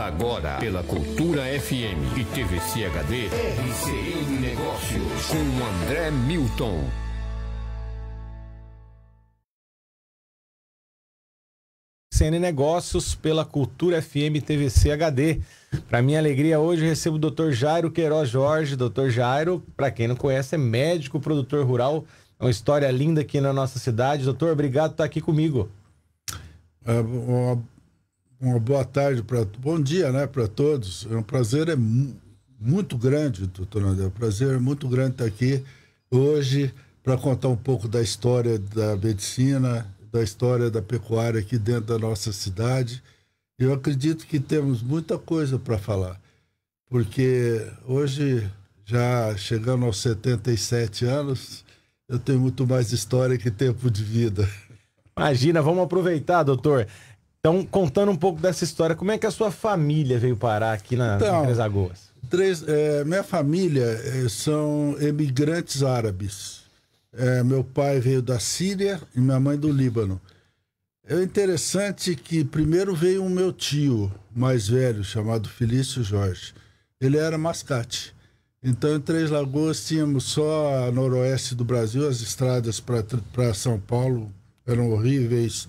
agora pela Cultura FM e TVC HD RCM Negócios com André Milton. CN Negócios pela Cultura FM TVC HD. Para minha alegria, hoje recebo o Dr. Jairo Queiroz Jorge. Dr. Jairo, para quem não conhece, é médico, produtor rural. É uma história linda aqui na nossa cidade. Doutor, obrigado por estar aqui comigo. É, uma boa tarde, para bom dia né, para todos. É um prazer é muito grande, doutor André. É um prazer muito grande estar aqui hoje para contar um pouco da história da medicina, da história da pecuária aqui dentro da nossa cidade. Eu acredito que temos muita coisa para falar, porque hoje, já chegando aos 77 anos, eu tenho muito mais história que tempo de vida. Imagina, vamos aproveitar, doutor. Então, contando um pouco dessa história, como é que a sua família veio parar aqui na, então, Três Lagoas? Três, é, minha família é, são emigrantes árabes. É, meu pai veio da Síria e minha mãe do Líbano. É interessante que primeiro veio o meu tio mais velho, chamado Felício Jorge. Ele era mascate. Então, em Três Lagoas, tínhamos só a noroeste do Brasil, as estradas para São Paulo eram horríveis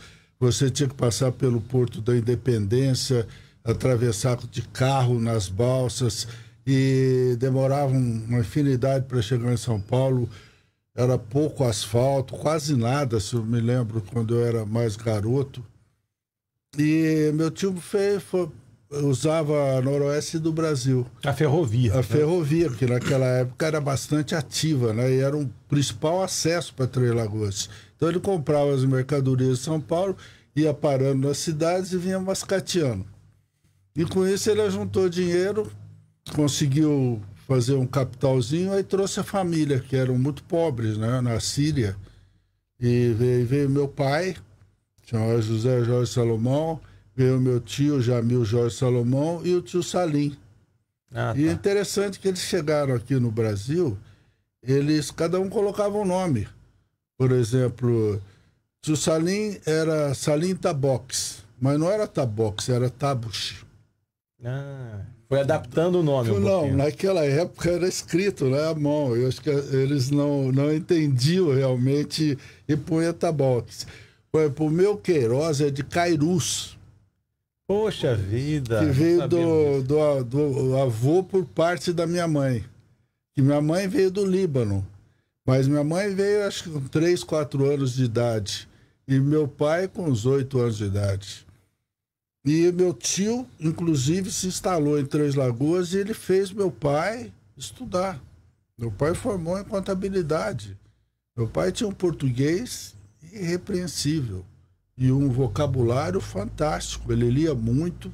você tinha que passar pelo Porto da Independência, atravessar de carro nas balsas e demorava uma infinidade para chegar em São Paulo. Era pouco asfalto, quase nada, se eu me lembro quando eu era mais garoto. E meu tio foi, foi, usava a noroeste do Brasil. A ferrovia. A né? ferrovia, que naquela época era bastante ativa, né? E era um principal acesso para Três Lagoas. Então ele comprava as mercadorias de São Paulo ia parando nas cidades e vinha mascateando. E com isso ele juntou dinheiro, conseguiu fazer um capitalzinho, aí trouxe a família, que eram muito pobres, né, na Síria. E veio, veio meu pai, chamado José Jorge Salomão, veio meu tio Jamil Jorge Salomão e o tio Salim. Ah, tá. E é interessante que eles chegaram aqui no Brasil, eles cada um colocava um nome. Por exemplo, se o Salim era Salim Tabox, mas não era Tabox, era Tabush. Ah, foi adaptando o nome. Um não, pouquinho. naquela época era escrito, né, A mão. Eu acho que eles não, não entendiam realmente e punha Tabox. exemplo, o meu Queiroz é de Cairus. Poxa vida! Que veio do, do, do avô por parte da minha mãe. Que minha mãe veio do Líbano. Mas minha mãe veio, acho que com 3, 4 anos de idade. E meu pai com os oito anos de idade. E meu tio, inclusive, se instalou em Três Lagoas e ele fez meu pai estudar. Meu pai formou em contabilidade. Meu pai tinha um português irrepreensível e um vocabulário fantástico. Ele lia muito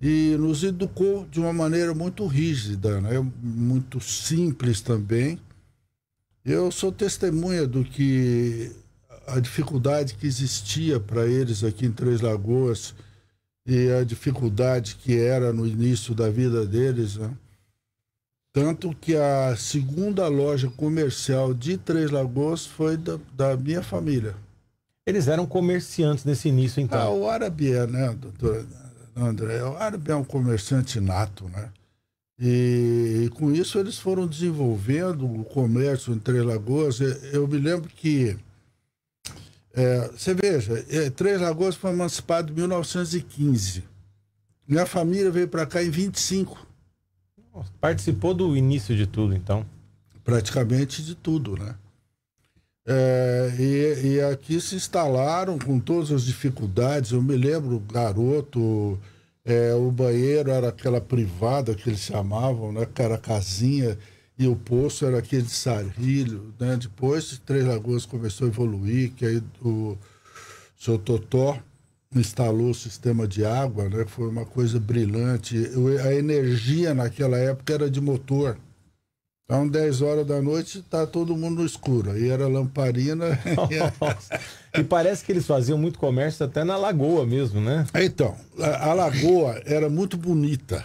e nos educou de uma maneira muito rígida, né? muito simples também. Eu sou testemunha do que a dificuldade que existia para eles aqui em Três Lagoas e a dificuldade que era no início da vida deles, né? Tanto que a segunda loja comercial de Três Lagoas foi da, da minha família. Eles eram comerciantes nesse início, então? Ah, o árabe é, né, doutor André? O árabe é um comerciante nato, né? E, e com isso eles foram desenvolvendo o comércio em Três Lagoas. Eu me lembro que é, você veja, é, Três Lagoas foi emancipado em 1915. Minha família veio para cá em 25. participou do início de tudo, então? Praticamente de tudo, né? É, e, e, aqui se instalaram com todas as dificuldades. Eu me lembro, garoto, é, o banheiro era aquela privada que eles chamavam, né? Que era casinha e o poço era aquele de Sarrilho, né? Depois Três Lagoas começou a evoluir, que aí o seu Totó instalou o sistema de água, né? Foi uma coisa brilhante. A energia naquela época era de motor. Então, 10 horas da noite, está todo mundo no escuro. Aí era lamparina. e parece que eles faziam muito comércio até na lagoa mesmo, né? Então, a, a lagoa era muito bonita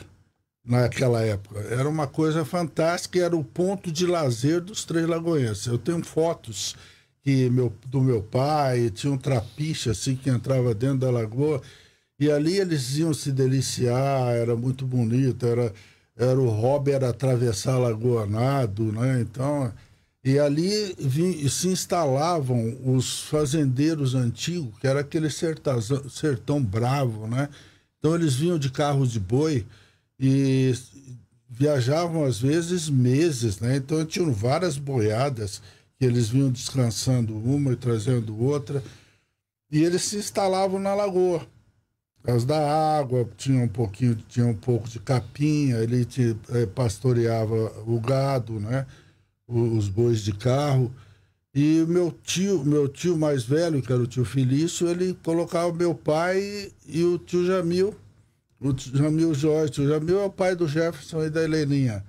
naquela época. Era uma coisa fantástica e era o ponto de lazer dos Três Lagoenses. Eu tenho fotos que meu, do meu pai, tinha um trapiche assim que entrava dentro da lagoa e ali eles iam se deliciar, era muito bonito, era, era o hobby era atravessar a lagoa nado, né? Então, e ali se instalavam os fazendeiros antigos, que era aquele sertazão, sertão bravo, né? Então eles vinham de carro de boi, e viajavam às vezes meses, né? Então tinham várias boiadas que eles vinham descansando uma e trazendo outra. E eles se instalavam na lagoa. Por causa da água, tinha um pouquinho, tinha um pouco de capinha, ele te, é, pastoreava o gado, né? Os bois de carro. E meu tio, meu tio mais velho, que era o tio Felício, ele colocava meu pai e o tio Jamil o Jamil Jorge. O Jamil é o pai do Jefferson e da Heleninha.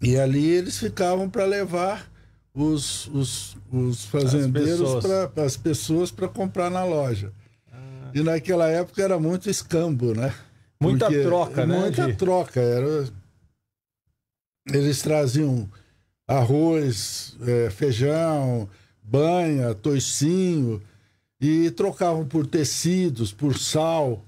E ali eles ficavam para levar os, os, os fazendeiros para as pessoas para comprar na loja. Ah. E naquela época era muito escambo, né? Muita Porque troca, né? Muita de... troca. Era... Eles traziam arroz, é, feijão, banha, toicinho e trocavam por tecidos, por sal.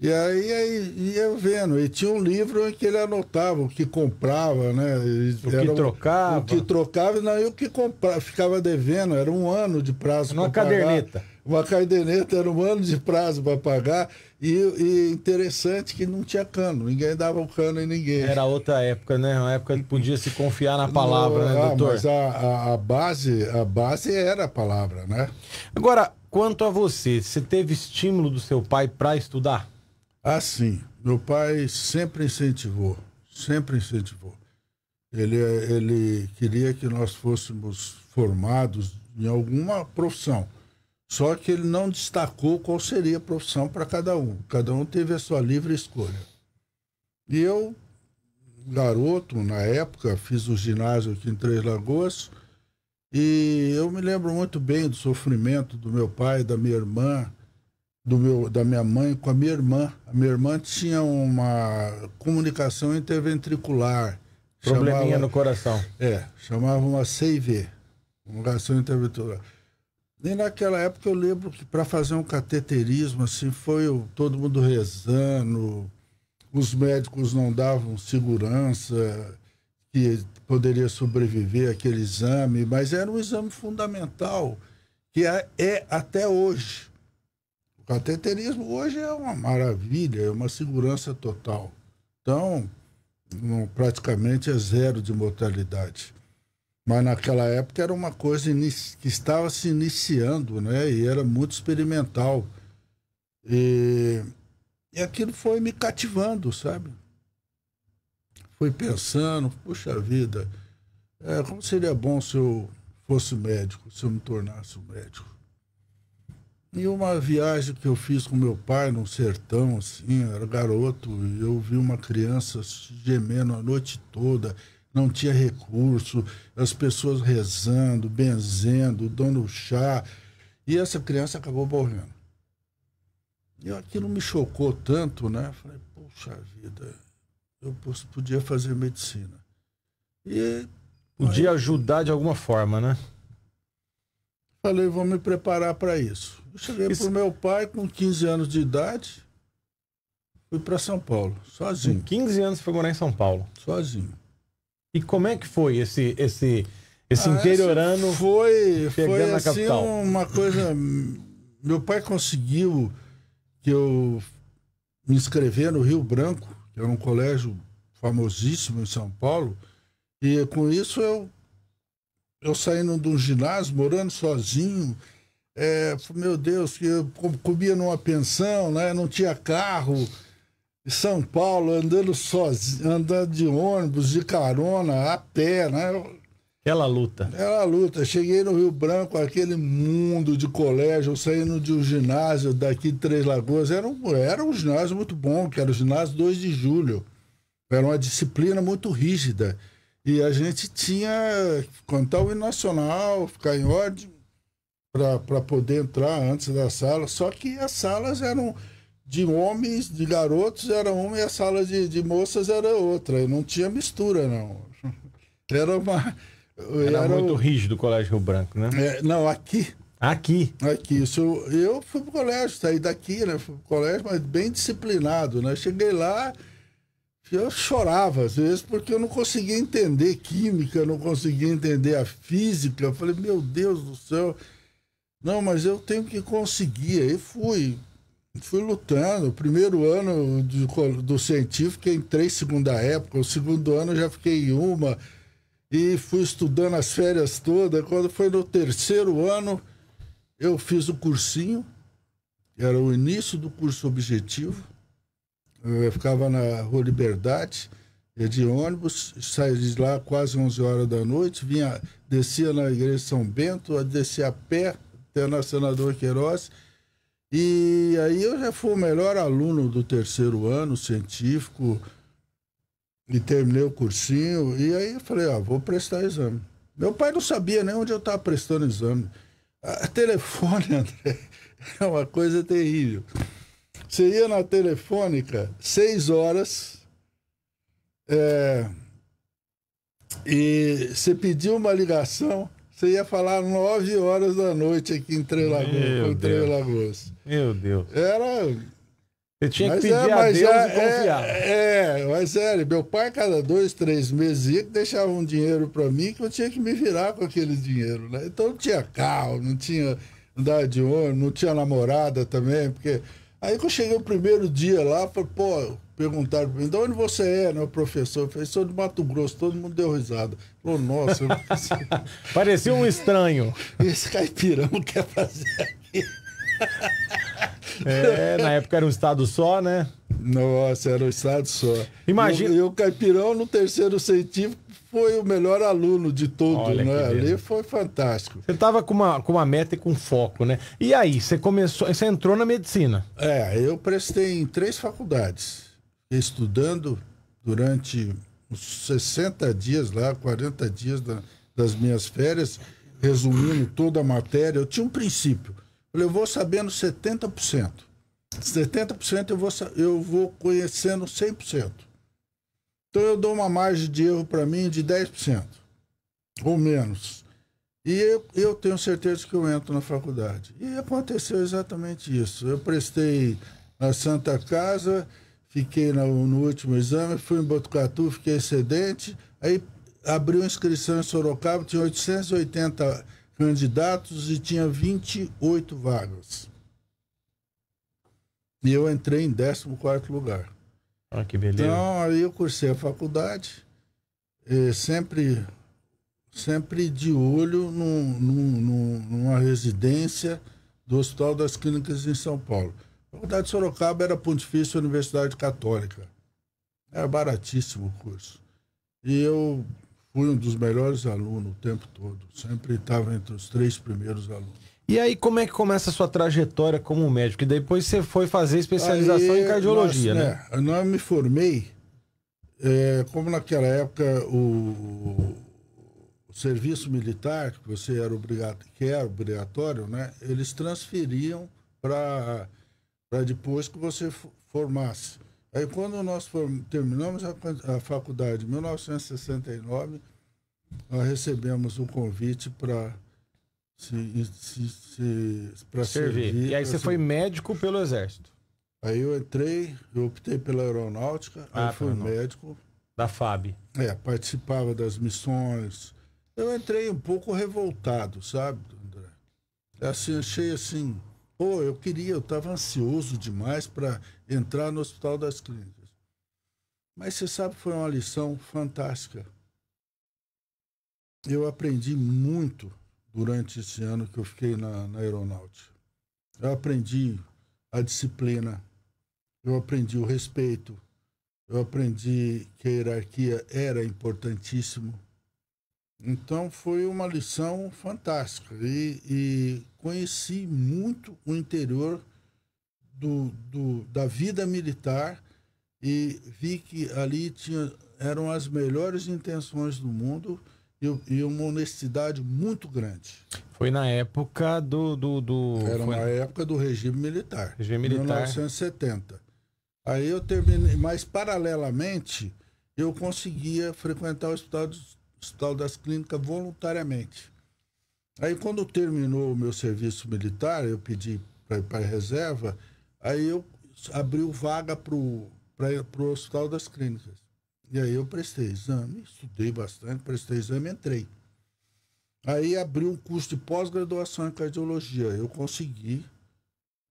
E aí, aí ia vendo, e tinha um livro em que ele anotava o que comprava, né? O que trocava. O que trocava, não, e o que comprava, ficava devendo, era um ano de prazo para pagar. Uma caderneta. Uma caderneta, era um ano de prazo para pagar. E, e, interessante que não tinha cano, ninguém dava o cano em ninguém. Era outra época, né? Uma época que podia se confiar na palavra, não, né, ah, doutor? Mas a, a, a, base, a base era a palavra, né? Agora, quanto a você, você teve estímulo do seu pai para estudar? Assim, meu pai sempre incentivou, sempre incentivou. Ele, ele queria que nós fôssemos formados em alguma profissão. Só que ele não destacou qual seria a profissão para cada um. Cada um teve a sua livre escolha. E eu, garoto, na época, fiz o ginásio aqui em Três Lagoas. E eu me lembro muito bem do sofrimento do meu pai, da minha irmã, do meu, da minha mãe com a minha irmã. A minha irmã tinha uma comunicação interventricular. Probleminha chamava, no coração. É, chamava uma CIV, comunicação interventricular. nem naquela época eu lembro que para fazer um cateterismo, assim, foi eu, todo mundo rezando, os médicos não davam segurança que poderia sobreviver aquele exame, mas era um exame fundamental que é, é até hoje cateterismo hoje é uma maravilha, é uma segurança total. Então, hum, praticamente é zero de mortalidade. Mas naquela época era uma coisa que estava se iniciando, né? E era muito experimental. E, e aquilo foi me cativando, sabe? Fui pensando, puxa vida, é, como seria bom se eu fosse médico, se eu me tornasse um médico. E uma viagem que eu fiz com meu pai no sertão, assim, era garoto, e eu vi uma criança gemendo a noite toda, não tinha recurso, as pessoas rezando, benzendo, dando chá, e essa criança acabou morrendo. E aquilo me chocou tanto, né? Falei, puxa vida, eu podia fazer medicina. E. Podia ajudar de alguma forma, né? falei, vou me preparar para isso. Eu cheguei isso... para o meu pai com 15 anos de idade, fui para São Paulo, sozinho. Com 15 anos foi morar em São Paulo? Sozinho. E como é que foi esse esse esse ah, interiorano foi foi na assim, capital? uma coisa meu pai conseguiu que eu me inscrever no Rio Branco, que era é um colégio famosíssimo em São Paulo, e com isso eu eu saindo um ginásio, morando sozinho. É, meu Deus, que eu comia numa pensão, né? não tinha carro. Em São Paulo, andando sozinho, andando de ônibus, de carona, a pé, né? Aquela luta. Aquela luta. Cheguei no Rio Branco, aquele mundo de colégio, saindo de um ginásio daqui de Três Lagoas. Era um, era um ginásio muito bom, que era o ginásio 2 de julho. Era uma disciplina muito rígida. E a gente tinha que cantar o hino nacional, ficar em ordem para poder entrar antes da sala. Só que as salas eram de homens, de garotos era uma e a sala de, de moças era outra. E não tinha mistura, não. Era uma. Era, era muito o... rígido o Colégio Rio Branco, né? É, não, aqui. Aqui. Aqui. Isso, eu fui pro colégio, saí daqui, né? Fui pro colégio, mas bem disciplinado, né? Cheguei lá, eu chorava às vezes porque eu não conseguia entender química, não conseguia entender a física. Eu falei, meu Deus do céu, não, mas eu tenho que conseguir. E fui, fui lutando. O primeiro ano do, do científico, três segunda época, o segundo ano já fiquei em uma e fui estudando as férias todas. Quando foi no terceiro ano, eu fiz o cursinho, era o início do curso objetivo eu ficava na Rua Liberdade, de ônibus, saía de lá quase 11 horas da noite, vinha, descia na igreja São Bento, descia a pé até na Senador Queiroz. E aí eu já fui o melhor aluno do terceiro ano científico e terminei o cursinho. E aí eu falei, ah, vou prestar exame. Meu pai não sabia nem onde eu estava prestando exame. A ah, telefone, André, é uma coisa terrível. Você ia na telefônica seis horas é, e você pediu uma ligação, você ia falar nove horas da noite aqui em Três Lagoas. Em Meu Deus. Era... Você tinha mas que pedir é, a Deus é, e confiar. É, é, mas é, meu pai, cada dois, três meses, ia, que deixava um dinheiro para mim que eu tinha que me virar com aquele dinheiro, né? Então não tinha carro, não tinha andar de ônibus, não tinha namorada também, porque Aí que eu cheguei o primeiro dia lá, falei, pô, perguntaram para mim, de onde você é, né, professor? Eu falei, sou de Mato Grosso, todo mundo deu risada. Falou, nossa. Parecia um estranho. Esse caipirão quer fazer aqui. é, na época era um estado só, né? Nossa, era um estado só. Imagina. E, o Caipirão, no terceiro científico, foi o melhor aluno de todo, né? Ali foi fantástico. Você estava com uma, com uma meta e com foco, né? E aí, você começou, você entrou na medicina? É, eu prestei em três faculdades, estudando durante uns 60 dias lá, 40 dias da, das minhas férias, resumindo toda a matéria. Eu tinha um princípio. Eu vou sabendo 70%. 70% eu vou, eu vou conhecendo 100%. Então eu dou uma margem de erro para mim de 10% ou menos. E eu, eu tenho certeza que eu entro na faculdade. E aconteceu exatamente isso. Eu prestei na Santa Casa, fiquei no, no último exame, fui em Botucatu, fiquei excedente. Aí abriu inscrição em Sorocaba, tinha 880 candidatos e tinha 28 vagas. E eu entrei em 14 lugar. Ah, que beleza. Então, aí eu cursei a faculdade, sempre, sempre de olho num, num, numa residência do Hospital das Clínicas em São Paulo. A faculdade de Sorocaba era Pontifícia Universidade Católica. Era baratíssimo o curso. E eu fui um dos melhores alunos o tempo todo. Sempre estava entre os três primeiros alunos. E aí, como é que começa a sua trajetória como médico? E depois você foi fazer especialização aí, em cardiologia, nós, né? né? me formei, é, como naquela época o, o, serviço militar, que você era obrigado, que era é obrigatório, né? Eles transferiam para depois que você formasse. Aí quando nós form, terminamos a, a faculdade em 1969, nós recebemos um convite para se, se, se, para servir. servir. E aí você foi médico pelo exército? Aí eu entrei, eu optei pela aeronáutica, ah, aí fui tá, médico. Da FAB. É, participava das missões. Eu entrei um pouco revoltado, sabe, André? Assim, achei assim, pô, eu queria, eu estava ansioso demais para entrar no Hospital das Clínicas. Mas você sabe, foi uma lição fantástica. Eu aprendi muito durante esse ano que eu fiquei na, na aeronáutica. Eu aprendi a disciplina, eu aprendi o respeito, eu aprendi que a hierarquia era importantíssimo. Então foi uma lição fantástica e, e conheci muito o interior do, do, da vida militar e vi que ali tinha, eram as melhores intenções do mundo e, e, uma honestidade muito grande. Foi na época do. do, do... Era Foi... na época do regime militar. Regime militar. 1970. Aí eu terminei, mas paralelamente, eu conseguia frequentar o Hospital, Hospital das Clínicas voluntariamente. Aí quando terminou o meu serviço militar, eu pedi para ir para a reserva, aí eu abriu vaga para o Hospital das Clínicas. E aí eu prestei exame, estudei bastante, prestei exame, entrei. Aí abriu um curso de pós-graduação em cardiologia. Eu consegui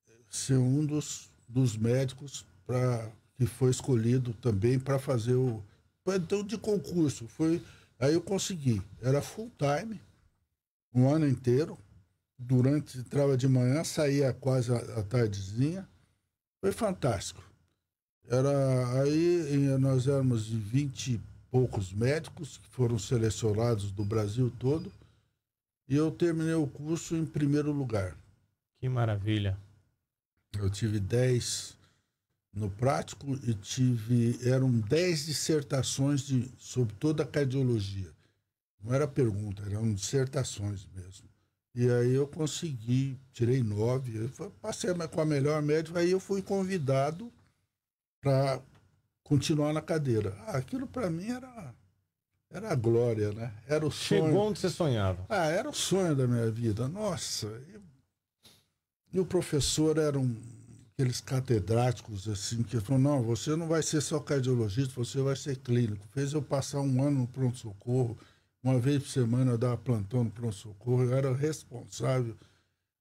eh, ser um dos, dos médicos para que foi escolhido também para fazer o então de concurso. Foi aí eu consegui. Era full time, um ano inteiro. Durante entrava de manhã, saía quase a, a tardezinha. Foi fantástico. Era aí, nós éramos 20 e poucos médicos que foram selecionados do Brasil todo. E eu terminei o curso em primeiro lugar. Que maravilha. Eu tive 10 no prático e tive. Eram 10 dissertações de, sobre toda a cardiologia. Não era pergunta, eram dissertações mesmo. E aí eu consegui, tirei nove, eu passei com a melhor médica, aí eu fui convidado para continuar na cadeira. Aquilo para mim era era a glória, né? Era o sonho. Chegou onde você sonhava. Ah, era o sonho da minha vida. Nossa. E, e o professor era um aqueles catedráticos assim que falou: "Não, você não vai ser só cardiologista, você vai ser clínico". Fez eu passar um ano no pronto socorro. Uma vez por semana eu dava plantão no pronto socorro, eu era responsável.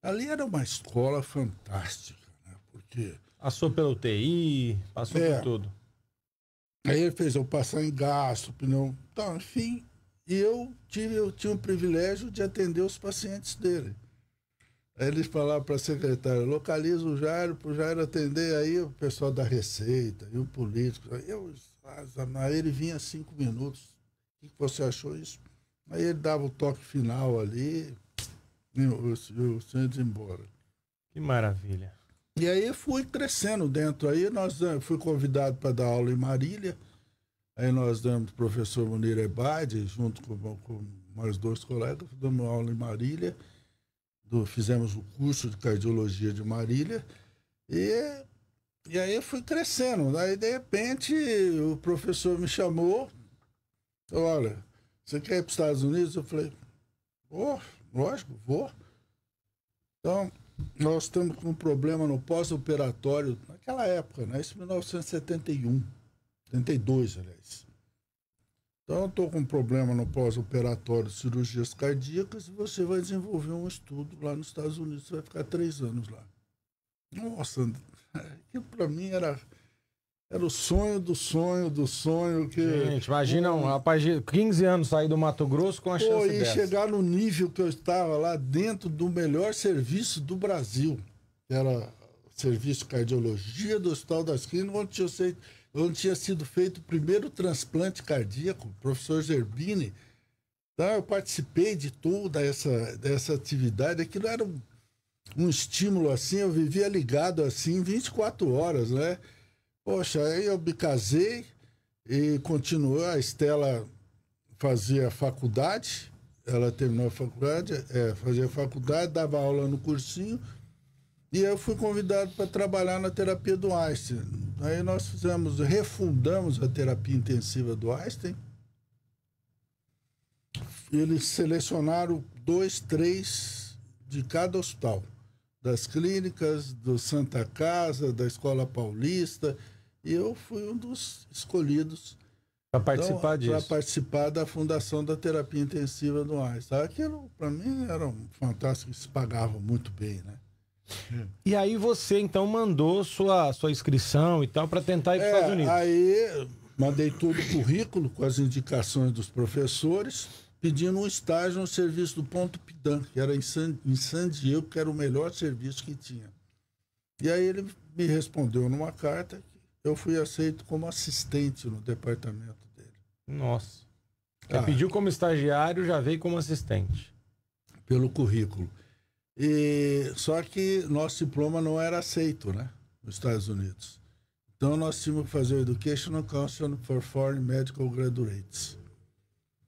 Ali era uma escola fantástica, né? Porque Passou pela UTI, passou é. por tudo. Aí ele fez eu passar em gasto, pneu. Então, enfim, e eu tive, eu tinha o privilégio de atender os pacientes dele. Aí eles falava para a secretária, localiza o Jairo, para o Jairo atender aí o pessoal da Receita e o político. Eu, aí ele vinha cinco minutos. O que você achou isso? Aí ele dava o toque final ali e o, o, o ia embora. Que maravilha. E aí fui crescendo dentro. Aí nós né, fui convidado para dar aula em Marília. Aí nós damos o professor Munir Ebade, junto com, com, mais dois colegas, damos aula em Marília. Do, fizemos o curso de cardiologia de Marília. E, e aí fui crescendo. Aí, de repente, o professor me chamou. Olha, você quer ir para os Estados Unidos? Eu falei, vou, oh, lógico, vou. Então, nós estamos com um problema no pós-operatório, naquela época, né? Isso em 1971, 72, aliás. Então, eu estou com um problema no pós-operatório de cirurgias cardíacas e você vai desenvolver um estudo lá nos Estados Unidos, você vai ficar três anos lá. Nossa, aquilo para mim era era o sonho do sonho do sonho que. Gente, imagina um rapaz de 15 anos sair do Mato Grosso com a chance e dessa. chegar no nível que eu estava lá dentro do melhor serviço do Brasil. Era serviço de cardiologia do Hospital das Esquina, onde tinha, onde tinha sido feito o primeiro transplante cardíaco, professor Zerbini. Então, eu participei de toda essa, dessa atividade. Aquilo era um, um estímulo assim, eu vivia ligado assim 24 horas, né? Poxa, aí eu me casei e continuou. A Estela fazia faculdade, ela terminou a faculdade, é, fazia faculdade, dava aula no cursinho. E eu fui convidado para trabalhar na terapia do Einstein. Aí nós fizemos, refundamos a terapia intensiva do Einstein. Eles selecionaram dois, três de cada hospital, das clínicas, do Santa Casa, da Escola Paulista, e eu fui um dos escolhidos para participar então, disso. Para participar da fundação da terapia intensiva do AIDS. Aquilo, para mim, era um fantástico, se pagava muito bem, né? E aí você, então, mandou sua, sua inscrição e tal para tentar ir para os é, Estados Unidos. Aí mandei todo o currículo com as indicações dos professores, pedindo um estágio no serviço do Ponto Pidan, que era em San, em San Diego, que era o melhor serviço que tinha. E aí ele me respondeu numa carta eu fui aceito como assistente no departamento dele. Nossa. Ah, pediu como estagiário, já veio como assistente. Pelo currículo. E só que nosso diploma não era aceito, né, nos Estados Unidos. Então nós tínhamos que fazer o Educational Council for Foreign Medical Graduates.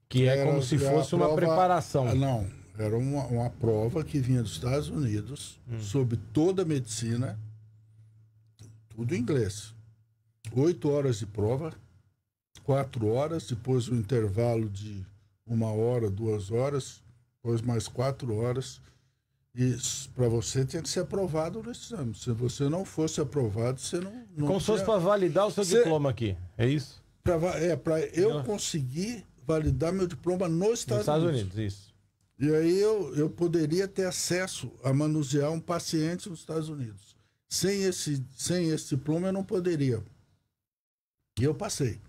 Que é era, como se fosse uma preparação. Ah, não, era uma, uma, prova que vinha dos Estados Unidos hum. sobre toda a medicina, tudo em inglês oito horas de prova, quatro horas, depois um intervalo de uma hora, duas horas, depois mais quatro horas. E para você tinha que ser aprovado no exame. Se você não fosse aprovado, você não. não Como se fosse para validar o seu você... diploma aqui, é isso? Pra, é, para eu não. conseguir validar meu diploma nos Estados, nos Estados Unidos. Unidos. Isso. E aí eu, eu poderia ter acesso a manusear um paciente nos Estados Unidos. Sem esse, sem esse diploma eu não poderia. E eu passei.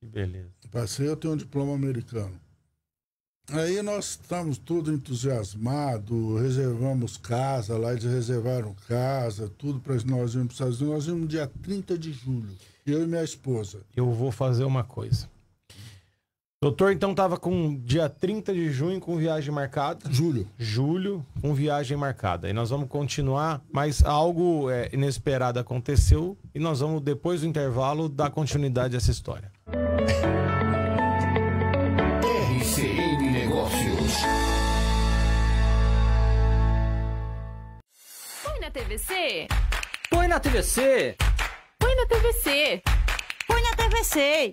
Que beleza. Passei, eu tenho um diploma americano. Aí nós estávamos tudo entusiasmado, reservamos casa lá, eles reservaram casa, tudo para nós irmos para os Estados Unidos. Nós íamos dia 30 de julho, eu e minha esposa. Eu vou fazer uma coisa. Doutor, então estava com dia 30 de junho com viagem marcada. Julho. Julho com viagem marcada. E nós vamos continuar, mas algo é, inesperado aconteceu e nós vamos, depois do intervalo, dar continuidade a essa história. RCN Negócios. Põe na TVC. Põe na TVC. Põe na TVC. Põe na TVC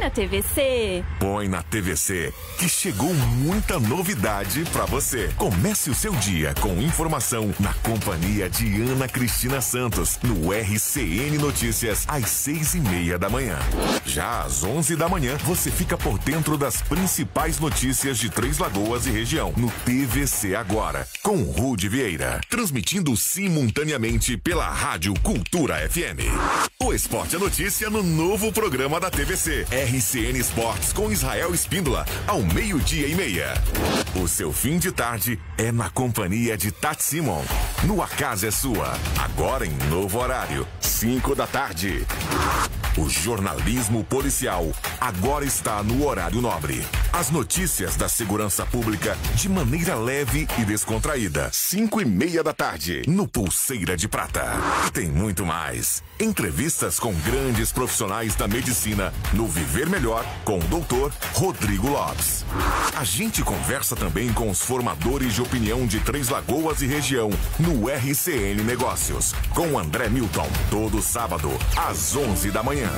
na TVC. Põe na TVC, que chegou muita novidade para você. Comece o seu dia com informação na companhia de Ana Cristina Santos, no RCN Notícias, às seis e meia da manhã. Já às onze da manhã, você fica por dentro das principais notícias de Três Lagoas e região, no TVC Agora, com Rude Vieira. Transmitindo simultaneamente pela Rádio Cultura FM. O esporte é notícia no novo programa da TVC, RCN RCN Esportes com Israel Espíndola, ao meio-dia e meia. O seu fim de tarde é na companhia de Tati Simon. No A Casa é Sua, agora em novo horário, 5 da tarde. O jornalismo policial agora está no horário nobre. As notícias da segurança pública de maneira leve e descontraída. Cinco e meia da tarde, no Pulseira de Prata. Tem muito mais. Entrevistas com grandes profissionais da medicina no Viver Viver Melhor com o doutor Rodrigo Lopes. A gente conversa também com os formadores de opinião de Três Lagoas e região no RCN Negócios, com André Milton, todo sábado às 11 da manhã.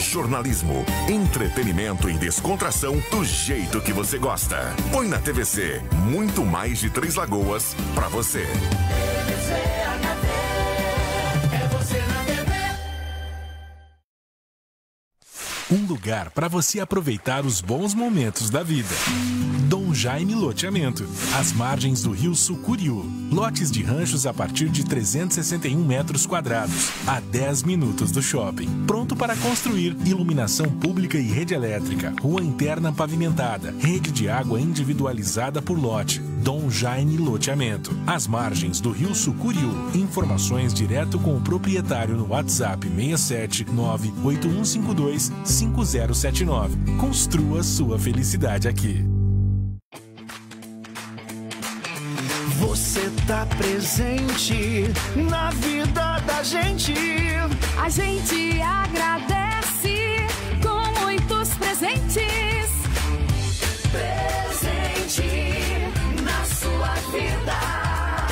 Jornalismo, entretenimento e descontração do jeito que você gosta. Põe na TVC muito mais de Três Lagoas para você. TVC Um lugar para você aproveitar os bons momentos da vida. Dom Jaime Loteamento, às margens do Rio Sucuriú. Lotes de ranchos a partir de 361 metros quadrados, a 10 minutos do shopping. Pronto para construir, iluminação pública e rede elétrica, rua interna pavimentada, rede de água individualizada por lote Dom Jaime Loteamento, às margens do Rio Sucuriú. Informações direto com o proprietário no WhatsApp 67981525079. 5079. Construa sua felicidade aqui. Você tá presente na vida da gente. A gente agradece com muitos presentes. that.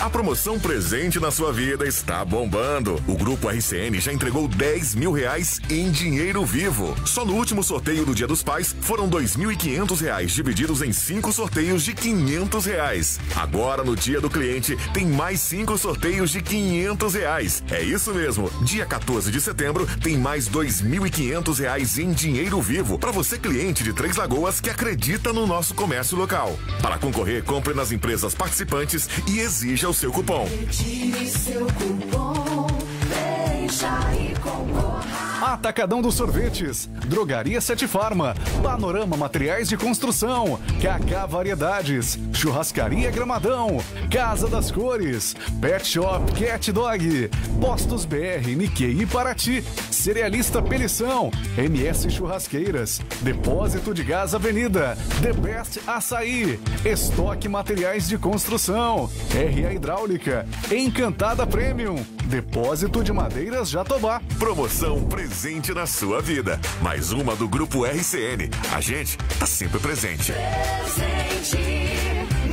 A promoção presente na sua vida está bombando. O Grupo RCN já entregou 10 mil reais em dinheiro vivo. Só no último sorteio do Dia dos Pais foram 2.500 reais divididos em cinco sorteios de 500 reais. Agora no Dia do Cliente tem mais cinco sorteios de 500 reais. É isso mesmo. Dia 14 de setembro tem mais 2.500 reais em dinheiro vivo para você cliente de Três Lagoas que acredita no nosso comércio local. Para concorrer, compre nas empresas participantes e exija o seu cupom. Retire seu cupom, deixa e concorra. Atacadão dos Sorvetes, Drogaria Sete Farma, Panorama Materiais de Construção, KK Variedades, Churrascaria Gramadão, Casa das Cores, Pet Shop Cat Dog, Postos BR, Nikkei e Paraty, Cerealista Pelição, MS Churrasqueiras, Depósito de Gás Avenida, The Best Açaí, Estoque Materiais de Construção, RA Hidráulica, Encantada Premium, Depósito de Madeiras Jatobá. Promoção presente na sua vida. Mais uma do Grupo RCN. A gente tá sempre presente. Presente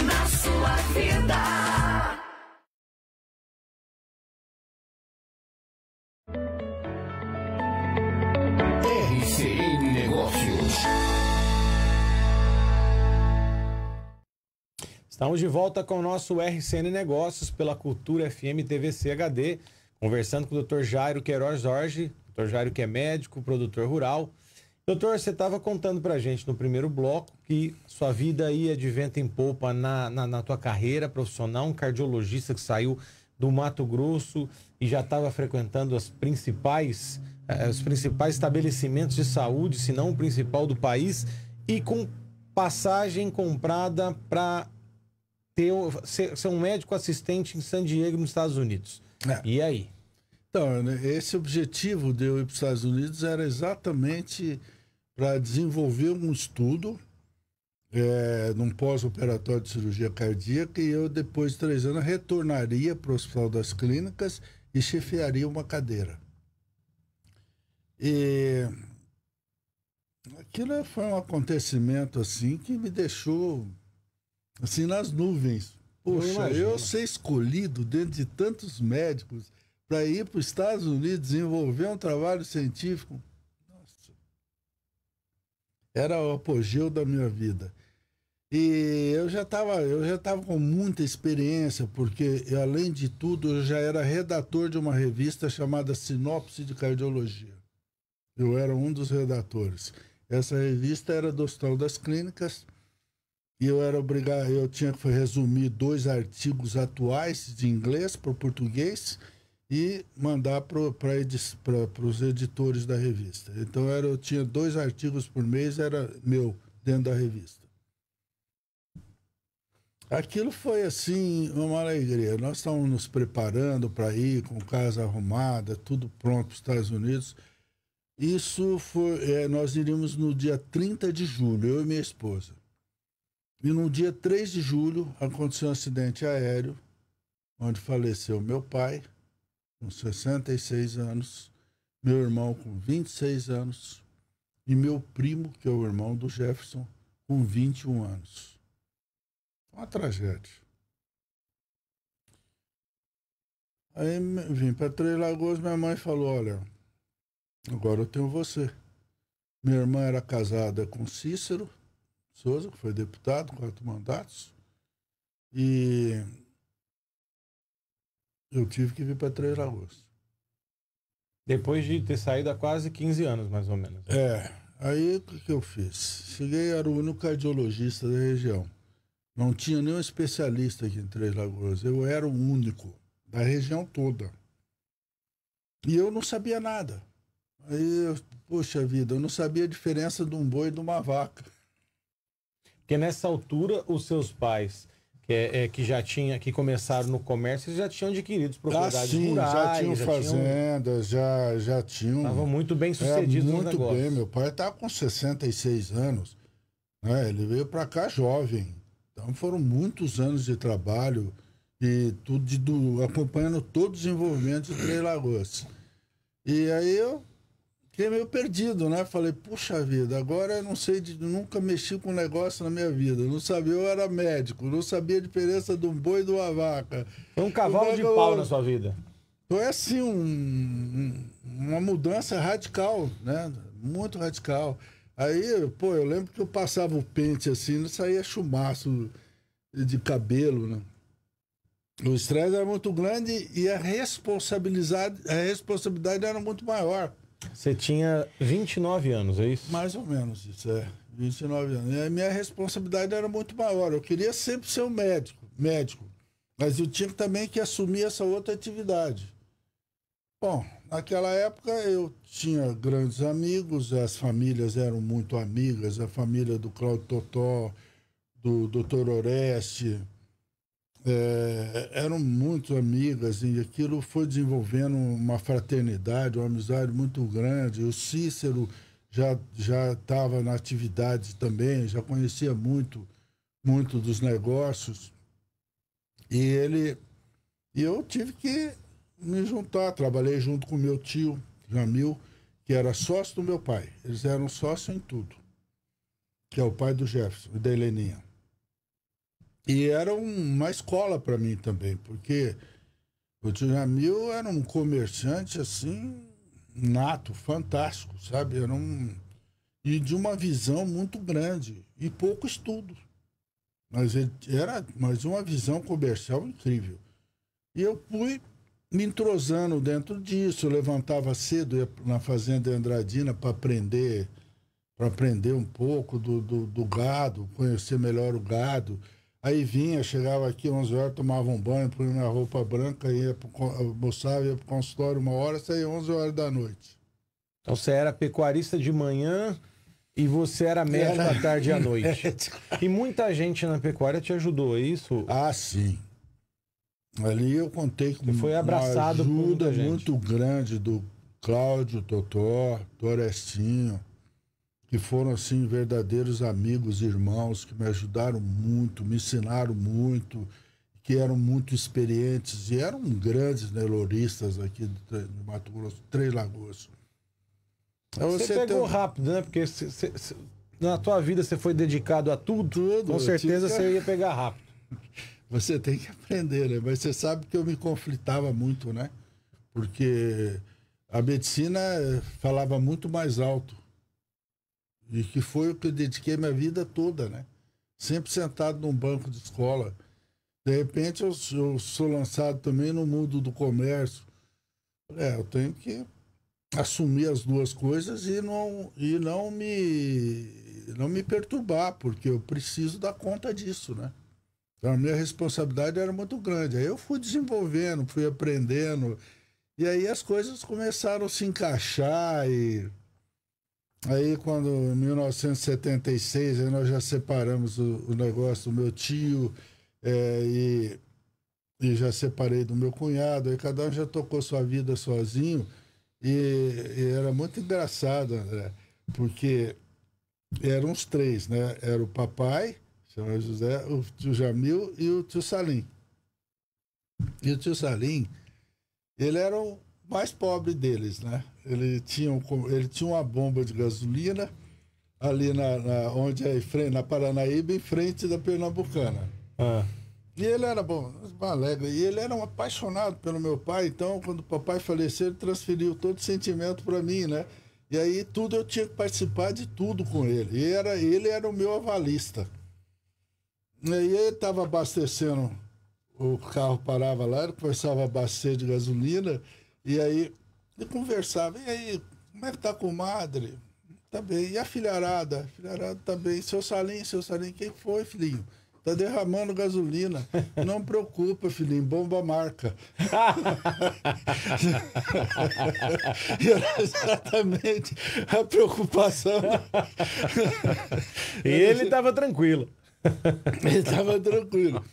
na sua vida. Estamos de volta com o nosso RCN Negócios pela Cultura FM TVC HD, conversando com o Dr. Jairo Queiroz Jorge, Dr. Jairo que é médico, produtor rural. Doutor, você estava contando para gente no primeiro bloco que sua vida ia é de vento em polpa na, na, na tua carreira profissional, um cardiologista que saiu do Mato Grosso e já estava frequentando as principais, eh, os principais estabelecimentos de saúde, se não o principal do país, e com passagem comprada para ter, ser, ser um médico assistente em San Diego, nos Estados Unidos. É. E aí? Então, né, esse objetivo de eu ir para os Estados Unidos era exatamente para desenvolver um estudo é, num pós-operatório de cirurgia cardíaca e eu, depois de três anos, retornaria para o Hospital das Clínicas e chefiaria uma cadeira. E aquilo foi um acontecimento assim que me deixou assim, nas nuvens. Poxa, eu, eu ser escolhido dentro de tantos médicos para ir para os Estados Unidos desenvolver um trabalho científico. Nossa. Era o apogeu da minha vida. E eu já estava eu já tava com muita experiência, porque eu, além de tudo, eu já era redator de uma revista chamada Sinopse de Cardiologia. Eu era um dos redatores. Essa revista era do Hospital das Clínicas e eu era obrigado, eu tinha que resumir dois artigos atuais de inglês para o português e mandar para os editores da revista. Então era, eu tinha dois artigos por mês, era meu, dentro da revista. Aquilo foi assim uma alegria. Nós estávamos nos preparando para ir com casa arrumada, tudo pronto para os Estados Unidos. Isso foi, é, nós iríamos no dia 30 de julho, eu e minha esposa. E no dia 3 de julho aconteceu um acidente aéreo, onde faleceu meu pai, com 66 anos, meu irmão, com 26 anos, e meu primo, que é o irmão do Jefferson, com 21 anos. Uma tragédia. Aí vim para Três Lagoas, minha mãe falou: Olha, agora eu tenho você. Minha irmã era casada com Cícero Souza, que foi deputado, quatro mandatos. E eu tive que vir para Três Lagoas. Depois de ter saído há quase 15 anos, mais ou menos. É. Aí o que, que eu fiz? Cheguei, era o único cardiologista da região. Não tinha nenhum especialista aqui em Três Lagoas. Eu era o único da região toda. E eu não sabia nada. Aí, poxa vida, eu não sabia a diferença de um boi e de uma vaca. Porque nessa altura, os seus pais que, é, é, que já tinha, que começaram no comércio, eles já tinham adquirido propriedades ah, sim, rurais, já tinham fazendas, já, já tinham. Estavam muito bem sucedidos é, Muito bem, meu pai estava tá com 66 anos, né? ele veio para cá jovem, então foram muitos anos de trabalho e tudo de, do, acompanhando todo o desenvolvimento de Três Lagoas. E aí eu Fiquei meio perdido, né? Falei, puxa vida, agora eu não sei, de, nunca mexi com um negócio na minha vida. Não sabia, eu era médico, não sabia a diferença de um boi e de uma vaca. Foi um cavalo eu, é de eu, pau na sua vida. Foi assim, um, uma mudança radical, né? Muito radical. Aí, pô, eu lembro que eu passava o pente assim, não saía chumaço de cabelo, né? O estresse era muito grande e a responsabilidade, a responsabilidade era muito maior. Você tinha 29 anos, é isso? Mais ou menos isso, é. 29 anos. E a minha responsabilidade era muito maior. Eu queria sempre ser um médico, médico. Mas eu tinha também que assumir essa outra atividade. Bom, naquela época eu tinha grandes amigos, as famílias eram muito amigas, a família do Cláudio Totó, do Dr. Oreste, é, eram muito amigas e aquilo foi desenvolvendo uma fraternidade, uma amizade muito grande. O Cícero já já estava na atividade também, já conhecia muito muito dos negócios e ele e eu tive que me juntar, trabalhei junto com meu tio Jamil, que era sócio do meu pai. Eles eram sócio em tudo, que é o pai do Jefferson e da Heleninha. E era uma escola para mim também, porque o tio Jamil era um comerciante assim, nato, fantástico, sabe? Era um. E de uma visão muito grande e pouco estudo. Mas ele era mais uma visão comercial incrível. E eu fui me entrosando dentro disso, eu levantava cedo ia na fazenda Andradina para aprender para aprender um pouco do, do, do gado, conhecer melhor o gado. Aí vinha, chegava aqui 11 horas, tomava um banho, punha minha roupa branca, ia pro, almoçava, ia pro consultório uma hora, saía 11 horas da noite. Então você era pecuarista de manhã e você era médico era... à tarde e à noite. e muita gente na pecuária te ajudou, é isso? Ah, sim. Ali eu contei com foi abraçado uma ajuda muito grande do Cláudio Totó, do que foram assim verdadeiros amigos, irmãos que me ajudaram muito, me ensinaram muito, que eram muito experientes e eram grandes neloristas aqui do Mato Grosso, Três Lagoas. você, você pegou tem... rápido, né? Porque cê, cê, cê, na tua vida você foi dedicado a tudo, tudo com certeza tinha... você ia pegar rápido. Você tem que aprender, né? Mas você sabe que eu me conflitava muito, né? Porque a medicina eh, falava muito mais alto e que foi o que eu dediquei minha vida toda, né? Sempre sentado num banco de escola. De repente eu, eu sou lançado também no mundo do comércio. É, eu tenho que assumir as duas coisas e não, e não me não me perturbar, porque eu preciso dar conta disso, né? Então a minha responsabilidade era muito grande. Aí eu fui desenvolvendo, fui aprendendo, e aí as coisas começaram a se encaixar e Aí, quando em 1976, aí nós já separamos o, o negócio do meu tio é, e, e já separei do meu cunhado. Aí cada um já tocou sua vida sozinho. E, e era muito engraçado, André, porque eram os três, né? Era o papai, chamava José, o tio Jamil e o tio Salim. E o tio Salim, ele era um, mais pobre deles, né? Ele tinha, um, ele tinha uma bomba de gasolina ali na, na onde é, na Paranaíba, em frente da Pernambucana. Ah. E ele era bom, alegre. E ele era um apaixonado pelo meu pai. Então, quando o papai faleceu, ele transferiu todo o sentimento para mim, né? E aí tudo eu tinha que participar de tudo com ele. E era, ele era o meu avalista. E aí ele estava abastecendo, o carro parava lá, ele começava a abastecer de gasolina. E aí eu conversava, e aí, como é que tá com a madre Tá bem. E a filharada? A filharada tá bem. Seu Salim, seu Salim, quem foi, filhinho? Tá derramando gasolina. Não preocupa, filhinho, bomba marca. era exatamente a preocupação. e ele estava tranquilo. ele estava tranquilo.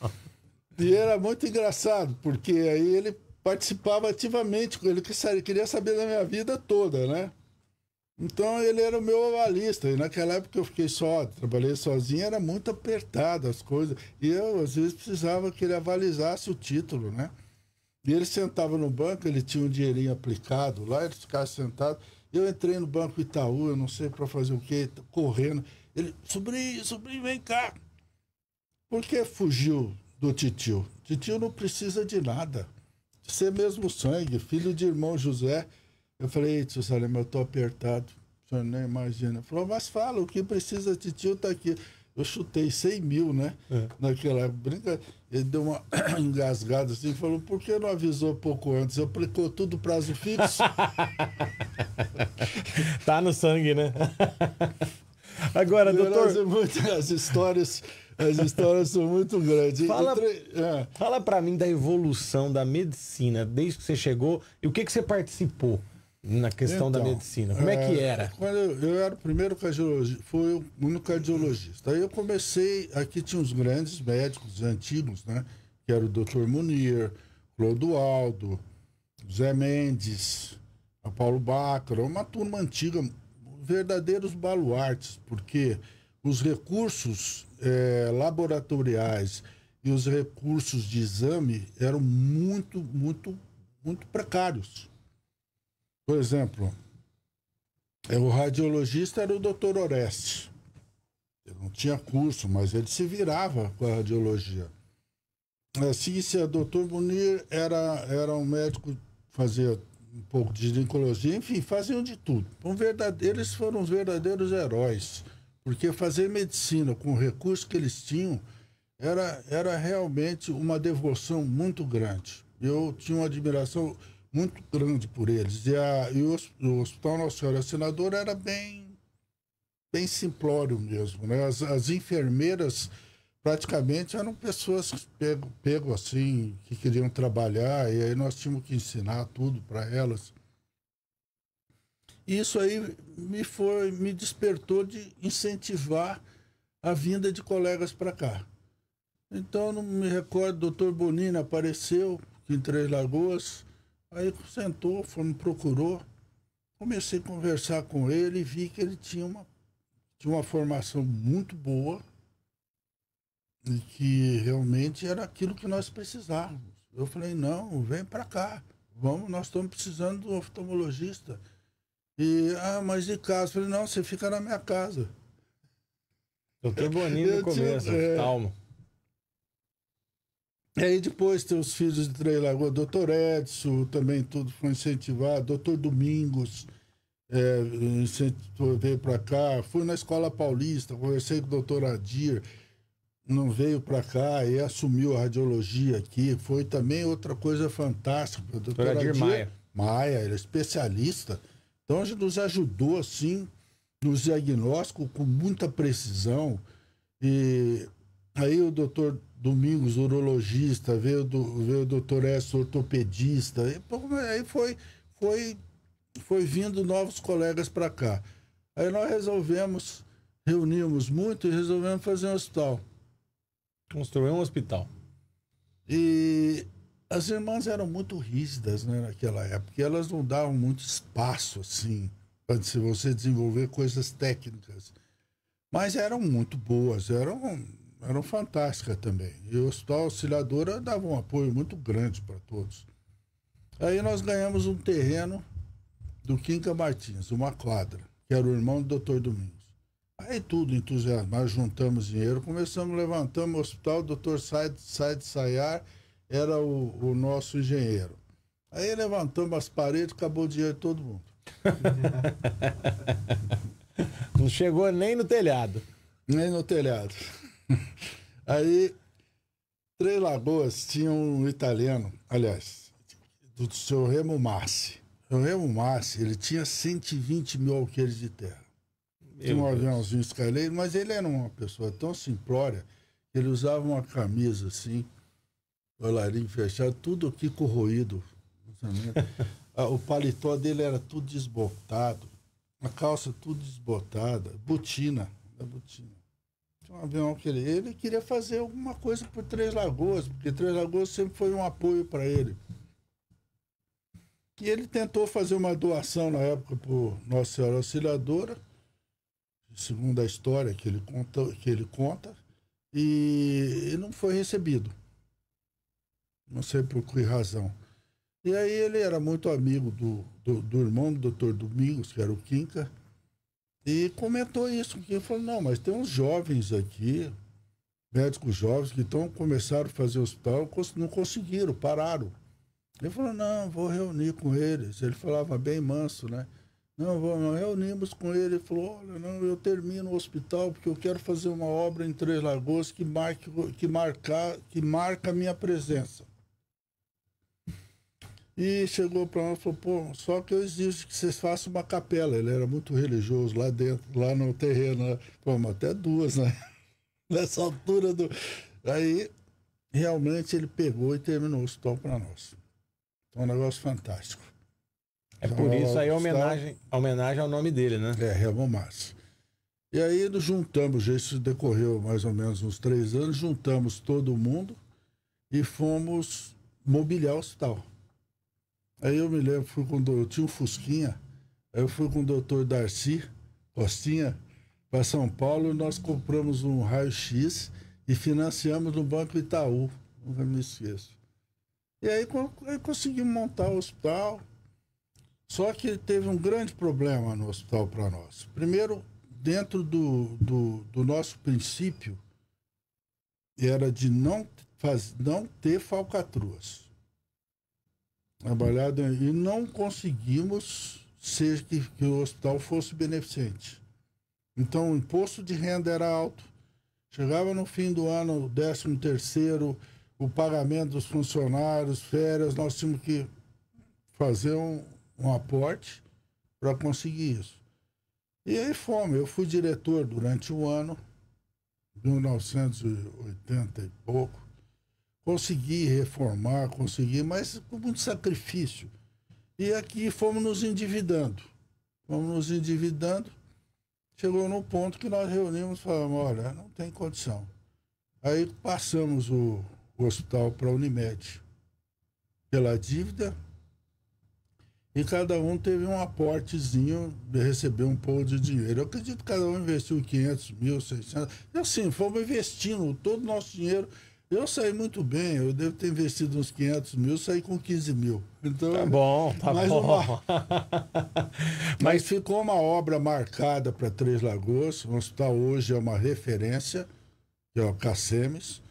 E era muito engraçado, porque aí ele participava ativamente, com ele queria saber da minha vida toda, né? Então ele era o meu avalista, e naquela época eu fiquei só, trabalhei sozinho, era muito apertado as coisas, e eu às vezes precisava que ele avalizasse o título, né? E ele sentava no banco, ele tinha um dinheirinho aplicado lá, ele ficava sentado. Eu entrei no Banco Itaú, eu não sei para fazer o quê, correndo. Ele, sobrinho, sobrinho, vem cá. Por que fugiu do titio? Titio não precisa de nada. Você mesmo sangue, filho de irmão José. Eu falei, ei, tio Salema, eu tô apertado. O senhor nem imagina. Falou, mas fala, o que precisa de tio tá aqui. Eu chutei 100 mil, né? É. Naquela brinca. Ele deu uma engasgada assim, falou, por que não avisou pouco antes? Eu precou tudo prazo fixo. tá no sangue, né? Agora, Eu doutor... Muitas histórias as histórias são muito grandes. Fala, tre... é. fala para mim da evolução da medicina, desde que você chegou, e o que, que você participou na questão então, da medicina? Como é, é que era? Quando eu, eu era o primeiro cardiologista, foi o único cardiologista. Aí eu comecei, aqui tinha uns grandes médicos antigos, né? Que era o Dr. Munir, Clodoaldo, Zé Mendes, a Paulo Bacra, uma turma antiga, verdadeiros baluartes, porque os recursos é, laboratoriais e os recursos de exame eram muito, muito, muito precários. Por exemplo, é, o radiologista era o doutor Oreste. Ele não tinha curso, mas ele se virava com a radiologia. Assim, ciência, o doutor Munir era, era um médico, fazia um pouco de ginecologia, enfim, faziam de tudo. Um então, eles foram os verdadeiros heróis porque fazer medicina com o recurso que eles tinham era, era realmente uma devoção muito grande. Eu tinha uma admiração muito grande por eles. E, a, e o, o Hospital Nossa Senhora Senadora era bem, bem simplório mesmo. Né? As, as enfermeiras praticamente eram pessoas que pego, pego assim, que queriam trabalhar, e aí nós tínhamos que ensinar tudo para elas. Isso aí me foi, me despertou de incentivar a vinda de colegas para cá. Então, não me recordo, doutor Bonini apareceu em Três Lagoas, aí sentou, foi, me procurou. Comecei a conversar com ele e vi que ele tinha uma, tinha uma formação muito boa e que realmente era aquilo que nós precisávamos. Eu falei, não, vem para cá, vamos, nós estamos precisando de um oftalmologista. E, ah, mas de casa? Eu falei, não, você fica na minha casa. Doutor então Boninho no começo, é... calma. E aí depois tem os filhos de Três Lagoas, doutor Edson, também tudo foi incentivado, doutor Domingos é, veio para cá, fui na escola paulista, conversei com o doutor Adir, não veio para cá e assumiu a radiologia aqui, foi também outra coisa fantástica. doutor, doutor Adir, Adir Maia. Maia, ele é especialista, então, a gente nos ajudou, assim, nos diagnóstico com muita precisão. E aí o doutor Domingos, urologista, veio, do, veio o doutor S, ortopedista. E, aí foi, foi, foi vindo novos colegas para cá. Aí nós resolvemos, reunimos muito e resolvemos fazer um hospital. Construir um hospital. E as irmãs eram muito rígidas né, naquela época, e elas não davam muito espaço assim para você desenvolver coisas técnicas. Mas eram muito boas, eram, eram fantásticas também. E o Hospital Auxiliadora dava um apoio muito grande para todos. Aí nós ganhamos um terreno do Quinca Martins, uma quadra, que era o irmão do doutor Domingos. Aí tudo entusiasmado, juntamos dinheiro, começamos, levantamos o hospital, o doutor sai de Sayar, era o, o nosso engenheiro. Aí levantamos as paredes, acabou o dinheiro de todo mundo. Não chegou nem no telhado. Nem no telhado. Aí, Três Lagoas tinha um italiano, aliás, do seu Remo Massi. O Remo Massi, ele tinha 120 mil alqueires de terra. Meu tinha um aviãozinho escaleiro, mas ele era uma pessoa tão simplória que ele usava uma camisa assim, olarim fechado, tudo aqui corroído. Ah, o paletó dele era tudo desbotado, a calça tudo desbotada, botina, da né, botina. Tinha um avião que ele, ele queria fazer alguma coisa por Três Lagoas, porque Três Lagoas sempre foi um apoio para ele. E ele tentou fazer uma doação na época por Nossa Senhora Auxiliadora, segundo a história que ele conta, que ele conta e, e não foi recebido não sei por que razão. E aí ele era muito amigo do, do, do irmão do doutor Domingos, que era o Quinca, e comentou isso, que falou, não, mas tem uns jovens aqui, médicos jovens, que estão começaram a fazer hospital, não conseguiram, pararam. Ele falou, não, vou reunir com eles. Ele falava bem manso, né? Não, vamos, reunimos com ele. Ele falou, olha, não, eu termino o hospital porque eu quero fazer uma obra em Três Lagoas que, marque, que, marcar, que marca a minha presença. E chegou para nós e falou, pô, só que eu exijo que vocês façam uma capela. Ele era muito religioso lá dentro, lá no terreno. Vamos né? até duas, né? Nessa altura do. Aí, realmente, ele pegou e terminou o hospital para nós. Então, é um negócio fantástico. É então, por é isso aí a homenagem, homenagem ao nome dele, né? É, Ramon Márcio. E aí nós juntamos, isso decorreu mais ou menos uns três anos, juntamos todo mundo e fomos mobiliar o hospital. Aí eu me lembro, fui com, eu tinha um Fusquinha, aí eu fui com o doutor Darcy Costinha para São Paulo e nós compramos um raio-x e financiamos no Banco Itaú, nunca me esqueço. E aí, aí conseguimos montar o hospital, só que teve um grande problema no hospital para nós. Primeiro, dentro do, do, do, nosso princípio, era de não, faz, não ter falcatruas trabalhado e não conseguimos ser que, que o hospital fosse beneficente. Então, o imposto de renda era alto. Chegava no fim do ano, 13 terceiro, o pagamento dos funcionários, férias, nós tínhamos que fazer um, um aporte para conseguir isso. E aí fome Eu fui diretor durante um ano, 1980 e pouco. Consegui reformar, consegui, mas com muito sacrifício. E aqui fomos nos endividando. Fomos nos endividando. Chegou no ponto que nós reunimos e falamos, olha, não tem condição. Aí passamos o, o hospital para a Unimed pela dívida e cada um teve um aportezinho de receber um pouco de dinheiro. Eu acredito que cada um investiu 500 mil, 600. E assim, fomos investindo todo o nosso dinheiro eu saí muito bem, eu devo ter investido uns 500 mil, saí com 15 mil. Então, tá bom, tá bom. Uma... Mas... Mas então, ficou uma obra marcada para Três Lagoas, o hospital hoje é uma referência, que é o Cacemes,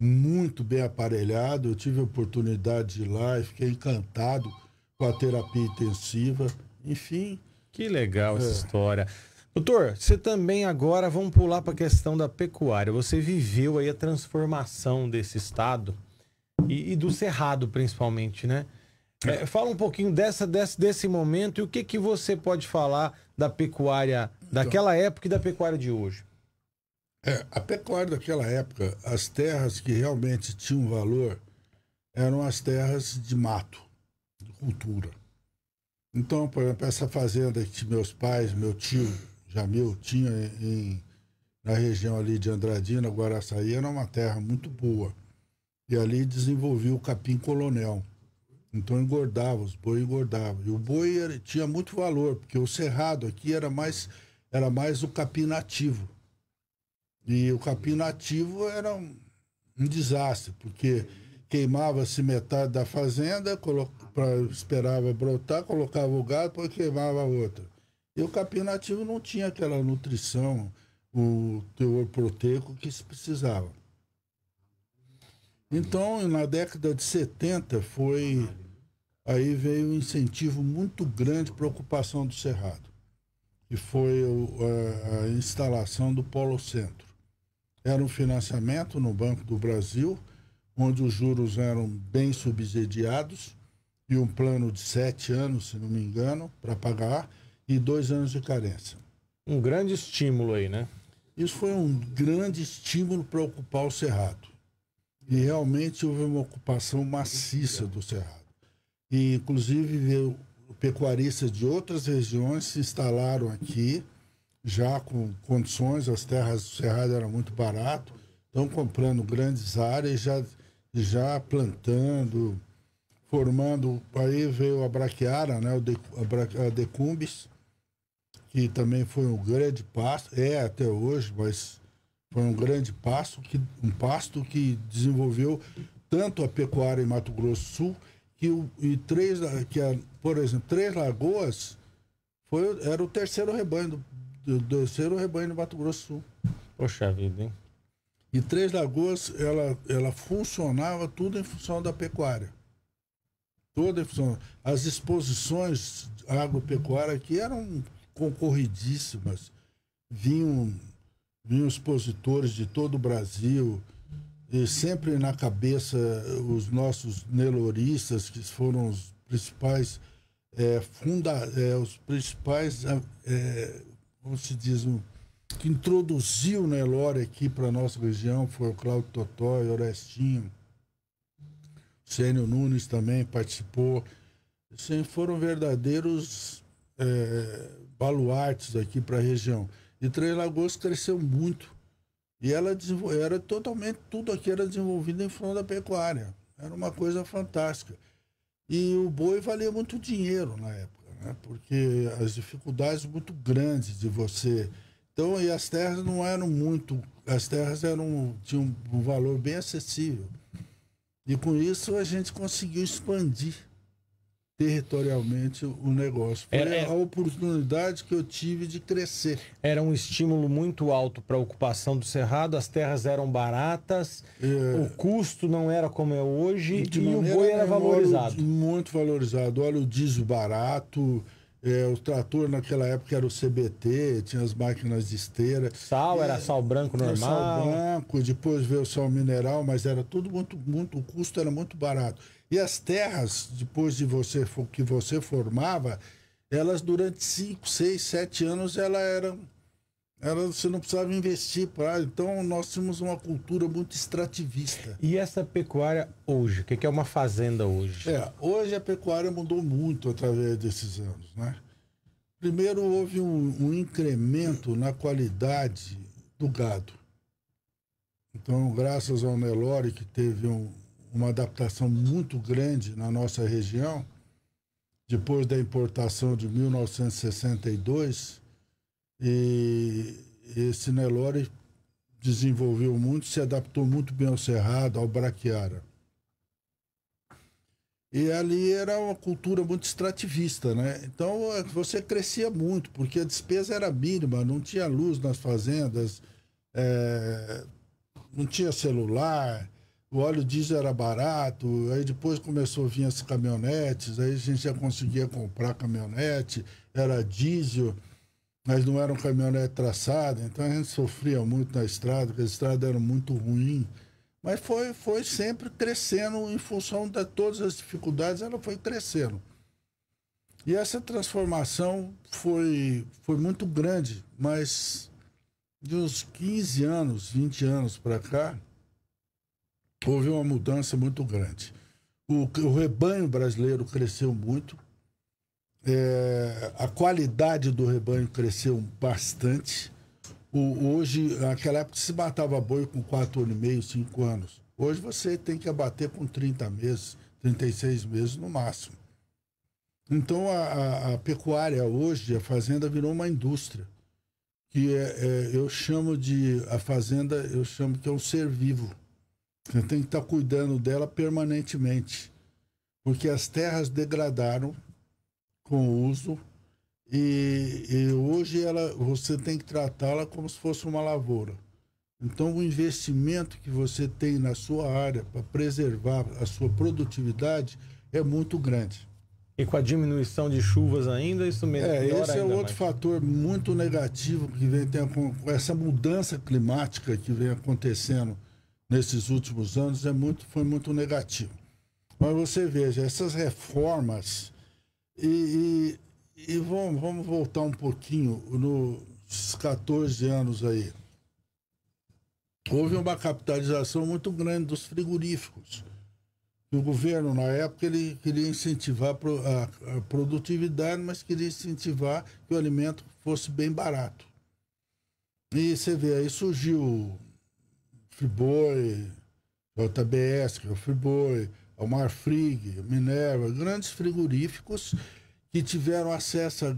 muito bem aparelhado, eu tive a oportunidade de ir lá e fiquei encantado com a terapia intensiva, enfim... Que legal é. essa história. Doutor, você também agora, vamos pular para a questão da pecuária. Você viveu aí a transformação desse estado e, e do cerrado, principalmente, né? É, é, fala um pouquinho dessa, desse, desse momento e o que, que você pode falar da pecuária daquela época e da pecuária de hoje. É, a pecuária daquela época, as terras que realmente tinham valor eram as terras de mato, de cultura. Então, por exemplo, essa fazenda que meus pais, meu tio, Jamil tinha em, na região ali de Andradina, Guaraçaí, era uma terra muito boa. E ali desenvolvia o capim colonel. Então engordava, os boi engordavam. E o boi era, tinha muito valor, porque o cerrado aqui era mais, era mais o capim nativo. E o capim nativo era um, um desastre, porque queimava-se metade da fazenda, colo, pra, esperava brotar, colocava o gado, depois queimava a outra. E o capim nativo não tinha aquela nutrição, o teor proteico que se precisava. Então, na década de 70, foi. Aí veio um incentivo muito grande para a ocupação do Cerrado, que foi a, a instalação do Polo Centro. Era um financiamento no Banco do Brasil, onde os juros eram bem subsidiados e um plano de sete anos, se não me engano, para pagar e dois anos de carência. Um grande estímulo aí, né? Isso foi um grande estímulo para ocupar o Cerrado. E realmente houve uma ocupação maciça do Cerrado. E, inclusive, veio pecuaristas de outras regiões se instalaram aqui, já com condições, as terras do Cerrado eram muito barato, estão comprando grandes áreas, já, já plantando, formando. Aí veio a braquiara, né, a Decumbis, que também foi um grande passo, é até hoje, mas foi um grande passo, que, um pasto que desenvolveu tanto a pecuária em Mato Grosso Sul, que, o, e três, que a, por exemplo, Três Lagoas foi, era o terceiro rebanho do, do terceiro rebanho do Mato Grosso Sul. Poxa vida, hein? E Três Lagoas, ela, ela funcionava tudo em função da pecuária. Toda em função. As exposições agropecuárias aqui eram concorridíssimas. Vinham, vinham expositores de todo o Brasil, e sempre na cabeça os nossos neloristas, que foram os principais, é, funda, é, os principais, é, é como se diz, um, que introduziu o Nelore aqui para a nossa região, foi o Cláudio Totói, Orestinho, Sênio Nunes também participou. Assim, foram verdadeiros é, baluartes aqui para a região. E Três Lagoas cresceu muito. E ela era totalmente, tudo aqui era desenvolvido em da pecuária. Era uma coisa fantástica. E o boi valia muito dinheiro na época, né? porque as dificuldades muito grandes de você. Então, e as terras não eram muito, as terras eram, tinham um valor bem acessível. E com isso a gente conseguiu expandir territorialmente o negócio. Foi era, a oportunidade que eu tive de crescer. Era um estímulo muito alto para a ocupação do Cerrado, as terras eram baratas, é, o custo não era como é hoje e o boi era valorizado. Óleo, muito valorizado, olha o diesel barato, é, o trator naquela época era o CBT, tinha as máquinas de esteira. Sal, é, era sal branco normal. Sal branco, depois veio o sal mineral, mas era tudo muito, muito, o custo era muito barato. E as terras, depois de você que você formava, elas durante 5, 6, 7 anos elas eram você não precisava investir para. Então, nós tínhamos uma cultura muito extrativista. E essa pecuária hoje? O que é uma fazenda hoje? É, hoje a pecuária mudou muito através desses anos. Né? Primeiro, houve um, um incremento na qualidade do gado. Então, graças ao Nelore, que teve um, uma adaptação muito grande na nossa região, depois da importação de 1962, e esse Nelore desenvolveu muito, se adaptou muito bem ao Cerrado, ao Braquiara. E ali era uma cultura muito extrativista, né? Então você crescia muito, porque a despesa era mínima, não tinha luz nas fazendas, é, não tinha celular, o óleo diesel era barato, aí depois começou a vir as caminhonetes, aí a gente já conseguia comprar caminhonete, era diesel, mas não era um caminhonete traçado, então a gente sofria muito na estrada, porque a estrada era muito ruim. Mas foi, foi sempre crescendo em função de todas as dificuldades, ela foi crescendo. E essa transformação foi, foi muito grande, mas de uns 15 anos, 20 anos para cá, houve uma mudança muito grande. O, o rebanho brasileiro cresceu muito, é, a qualidade do rebanho cresceu bastante. O, hoje, naquela época, se matava boi com 4 anos e meio, 5 anos. Hoje você tem que abater com 30 meses, 36 meses no máximo. Então, a, a, a pecuária hoje, a fazenda virou uma indústria, que é, é, eu chamo de, a fazenda, eu chamo que é um ser vivo você tem que estar cuidando dela permanentemente, porque as terras degradaram com o uso e, e hoje ela, você tem que tratá-la como se fosse uma lavoura. Então, o investimento que você tem na sua área para preservar a sua produtividade é muito grande. E com a diminuição de chuvas ainda, isso mesmo. É, esse é outro mais. fator muito negativo que vem tem, com essa mudança climática que vem acontecendo nesses últimos anos é muito, foi muito negativo. Mas você veja, essas reformas, e, e, e vamos, vamos voltar um pouquinho nos 14 anos aí. Houve uma capitalização muito grande dos frigoríficos. O governo, na época, ele queria incentivar a produtividade, mas queria incentivar que o alimento fosse bem barato. E você vê, aí surgiu Friboi, JBS, que é o Friboi, Almar Frig, Minerva, grandes frigoríficos que tiveram acesso a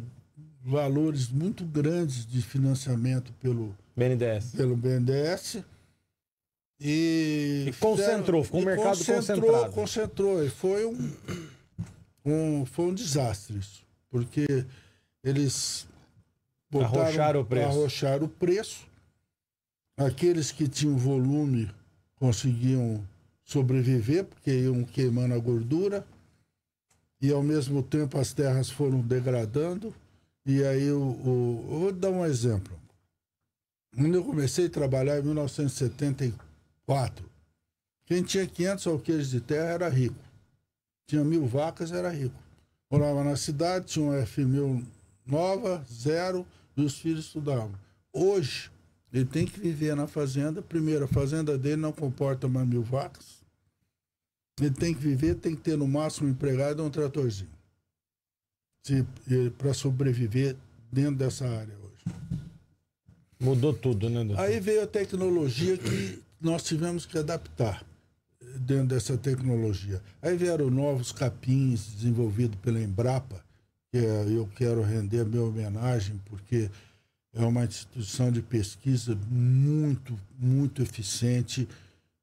valores muito grandes de financiamento pelo BNDES. Pelo BNDES e, e concentrou, fizeram, ficou um mercado concentrou, concentrado. Concentrou, e foi um, um, foi um desastre isso, porque eles botaram, arrocharam o preço. Arrocharam o preço aqueles que tinham volume conseguiam sobreviver, porque iam queimando a gordura, e ao mesmo tempo as terras foram degradando. E aí, o, eu vou dar um exemplo. Quando eu comecei a trabalhar em 1974, quem tinha 500 alqueires de terra era rico. Tinha mil vacas, era rico. Morava na cidade, tinha um F1000 nova, zero, e os filhos estudavam. Hoje, ele tem que viver na fazenda. Primeiro, a fazenda dele não comporta mais mil vacas. Ele tem que viver, tem que ter no máximo um empregado um tratorzinho. Para sobreviver dentro dessa área hoje. Mudou tudo, né, doutor? Aí veio a tecnologia que nós tivemos que adaptar dentro dessa tecnologia. Aí vieram novos capins desenvolvidos pela Embrapa, que é, eu quero render a minha homenagem, porque é uma instituição de pesquisa muito, muito eficiente,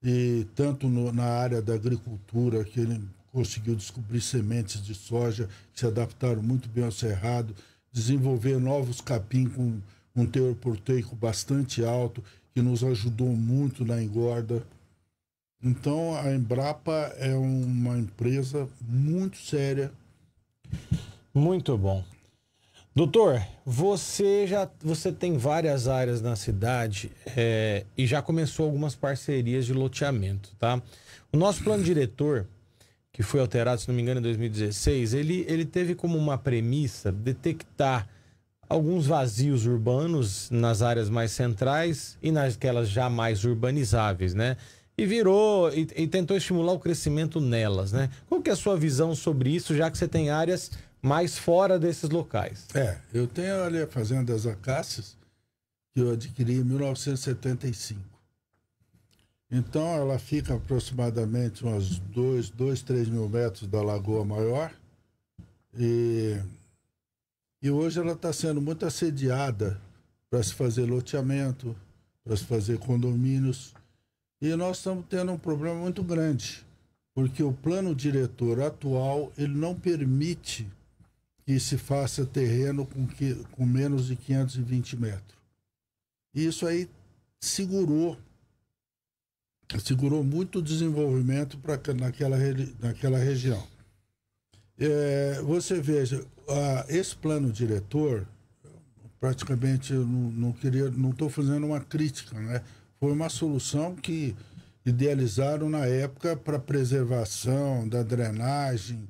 e tanto no, na área da agricultura, que ele conseguiu descobrir sementes de soja que se adaptaram muito bem ao cerrado, desenvolver novos capim com um teor proteico bastante alto, que nos ajudou muito na engorda. Então, a Embrapa é uma empresa muito séria. Muito bom. Doutor, você já você tem várias áreas na cidade é, e já começou algumas parcerias de loteamento, tá? O nosso plano diretor, que foi alterado, se não me engano, em 2016, ele, ele teve como uma premissa detectar alguns vazios urbanos nas áreas mais centrais e naquelas já mais urbanizáveis, né? E virou e, e tentou estimular o crescimento nelas, né? Qual que é a sua visão sobre isso, já que você tem áreas mais fora desses locais. É, eu tenho ali a Fazenda das Acácias, que eu adquiri em 1975. Então ela fica aproximadamente uns 2, 2, 3 mil metros da Lagoa Maior. E, e hoje ela está sendo muito assediada para se fazer loteamento, para se fazer condomínios. E nós estamos tendo um problema muito grande, porque o plano diretor atual ele não permite que se faça terreno com, que, com menos de 520 metros. E isso aí segurou segurou muito o desenvolvimento pra, naquela, naquela região. É, você veja, a, esse plano diretor, praticamente eu não, não queria, não estou fazendo uma crítica, né? Foi uma solução que idealizaram na época para preservação da drenagem,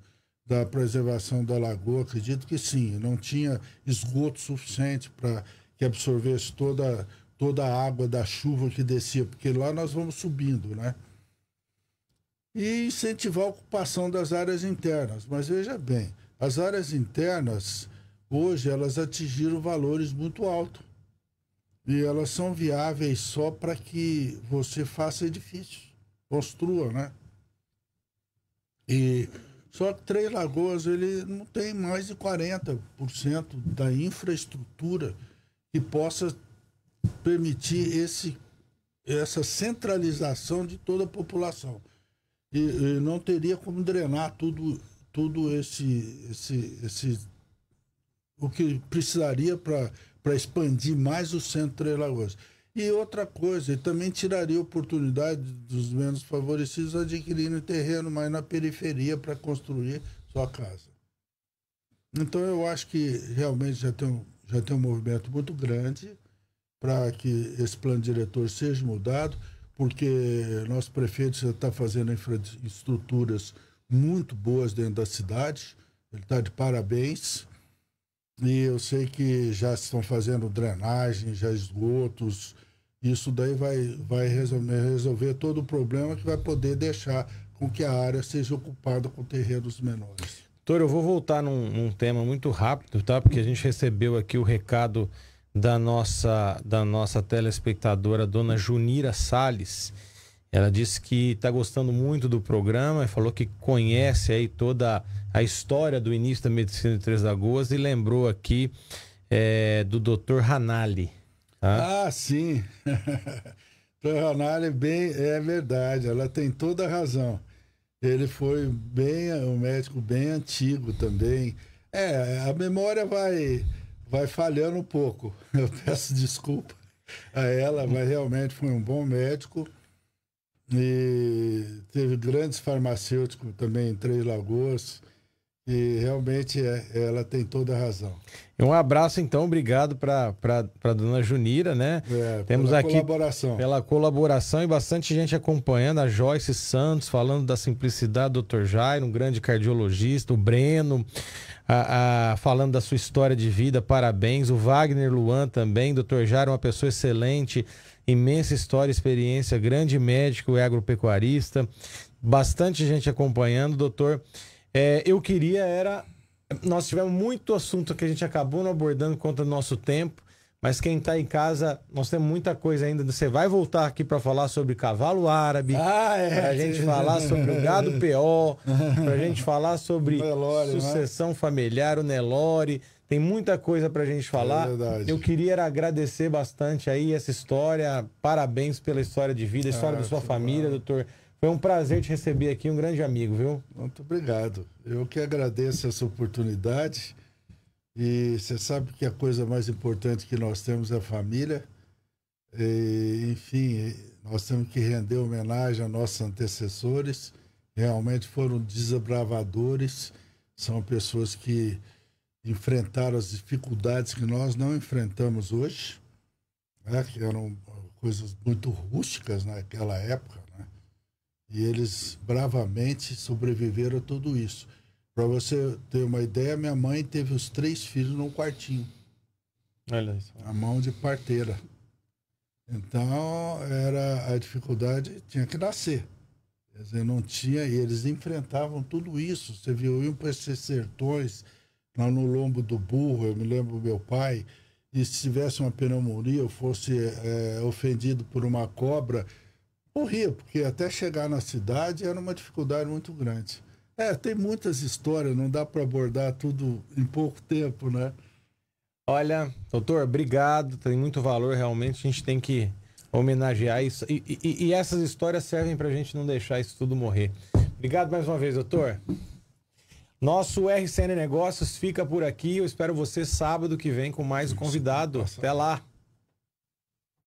da preservação da lagoa, acredito que sim. Não tinha esgoto suficiente para que absorvesse toda, toda a água da chuva que descia, porque lá nós vamos subindo, né? E incentivar a ocupação das áreas internas. Mas veja bem, as áreas internas, hoje, elas atingiram valores muito altos. E elas são viáveis só para que você faça edifícios, construa, né? E só que Três Lagoas ele não tem mais de 40% da infraestrutura que possa permitir esse, essa centralização de toda a população. E, e não teria como drenar tudo, tudo esse, esse, esse o que precisaria para expandir mais o centro de Três Lagoas. E outra coisa, também tiraria oportunidade dos menos favorecidos adquirindo terreno mais na periferia para construir sua casa. Então eu acho que realmente já tem um, já tem um movimento muito grande para que esse plano diretor seja mudado, porque nosso prefeito já está fazendo infraestruturas muito boas dentro da cidade, ele está de parabéns. E eu sei que já estão fazendo drenagem, já esgotos. Isso daí vai, vai resolver, resolver todo o problema que vai poder deixar com que a área seja ocupada com terrenos menores. Doutor, eu vou voltar num, num, tema muito rápido, tá? Porque a gente recebeu aqui o recado da nossa, da nossa telespectadora, dona Junira Salles. Ela disse que está gostando muito do programa e falou que conhece aí toda a história do início da medicina de Três Lagoas e lembrou aqui é, do Dr. Hanali. Tá? Ah, sim. Dr. Ranali bem, é verdade, ela tem toda a razão. Ele foi bem um médico bem antigo também. É, a memória vai vai falhando um pouco. Eu peço desculpa a ela, mas realmente foi um bom médico e teve grandes farmacêuticos também em Três Lagoas. E realmente é, ela tem toda a razão. Um abraço, então, obrigado para a dona Junira, né? É, Temos pela aqui colaboração. pela colaboração e bastante gente acompanhando. A Joyce Santos falando da simplicidade do Dr. Jairo, um grande cardiologista, o Breno, a, a, falando da sua história de vida, parabéns. O Wagner Luan também, Dr. Jairo, uma pessoa excelente imensa história, experiência, grande médico e agropecuarista, bastante gente acompanhando, doutor. É, eu queria era. Nós tivemos muito assunto que a gente acabou não abordando contra o nosso tempo, mas quem está em casa, nós temos muita coisa ainda. Você vai voltar aqui para falar sobre cavalo árabe, ah, é. para a gente falar sobre o gado PO, para a gente falar sobre Nelore, né? sucessão familiar, o Nelore. Tem muita coisa para a gente é falar. É Eu queria agradecer bastante aí essa história. Parabéns pela história de vida, história ah, da sua família, bom. doutor. Foi um prazer te receber aqui, um grande amigo, viu? Muito obrigado. Eu que agradeço essa oportunidade. E você sabe que a coisa mais importante que nós temos é a família. E, enfim, nós temos que render homenagem a nossos antecessores. Realmente foram desabravadores. são pessoas que enfrentaram as dificuldades que nós não enfrentamos hoje, né, que eram coisas muito rústicas naquela época, né, e eles bravamente sobreviveram a tudo isso. Para você ter uma ideia, minha mãe teve os três filhos num quartinho. Olha isso. A mão de parteira. Então, era a dificuldade tinha que nascer. Quer dizer, não tinha, e eles enfrentavam tudo isso. Você viu iam para esses sertões, no lombo do burro, eu me lembro meu pai, e se tivesse uma pneumonia, ou fosse é, ofendido por uma cobra, morria, porque até chegar na cidade era uma dificuldade muito grande. É, tem muitas histórias, não dá para abordar tudo em pouco tempo, né? Olha, doutor, obrigado, tem muito valor realmente, a gente tem que homenagear isso. E, e, e essas histórias servem para a gente não deixar isso tudo morrer. Obrigado mais uma vez, doutor. Nosso RCN Negócios fica por aqui. Eu espero você sábado que vem com mais um convidado. Até lá.